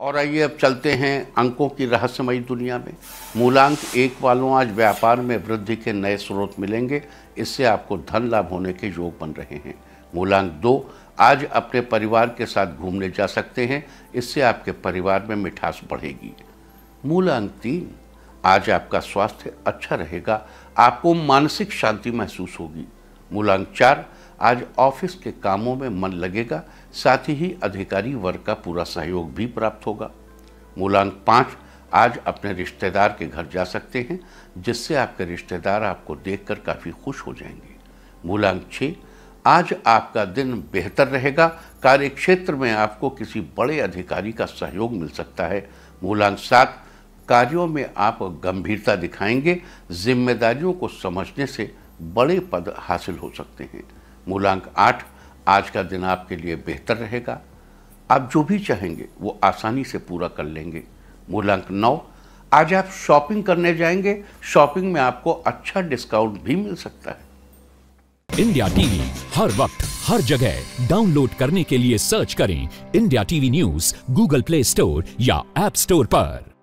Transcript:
और आइए अब चलते हैं अंकों की रहस्यमयी दुनिया में मूलांक एक वालों आज व्यापार में वृद्धि के नए स्रोत मिलेंगे इससे आपको धन लाभ होने के योग बन रहे हैं मूलांक दो आज अपने परिवार के साथ घूमने जा सकते हैं इससे आपके परिवार में मिठास बढ़ेगी मूलांक तीन आज आपका स्वास्थ्य अच्छा रहेगा आपको मानसिक शांति महसूस होगी मूलांक चार आज ऑफिस के कामों में मन लगेगा साथ ही अधिकारी वर्ग का पूरा सहयोग भी प्राप्त होगा मूलांक पाँच आज अपने रिश्तेदार के घर जा सकते हैं जिससे आपके रिश्तेदार आपको देखकर काफ़ी खुश हो जाएंगे मूलांक छः आज आपका दिन बेहतर रहेगा कार्य क्षेत्र में आपको किसी बड़े अधिकारी का सहयोग मिल सकता है मूलांक सात कार्यों में आप गंभीरता दिखाएंगे जिम्मेदारियों को समझने से बड़े पद हासिल हो सकते हैं मूलांक आठ आज का दिन आपके लिए बेहतर रहेगा आप जो भी चाहेंगे वो आसानी से पूरा कर लेंगे मूलांक नौ आज आप शॉपिंग करने जाएंगे शॉपिंग में आपको अच्छा डिस्काउंट भी मिल सकता है इंडिया टीवी हर वक्त हर जगह डाउनलोड करने के लिए सर्च करें India TV news Google Play store या एप स्टोर पर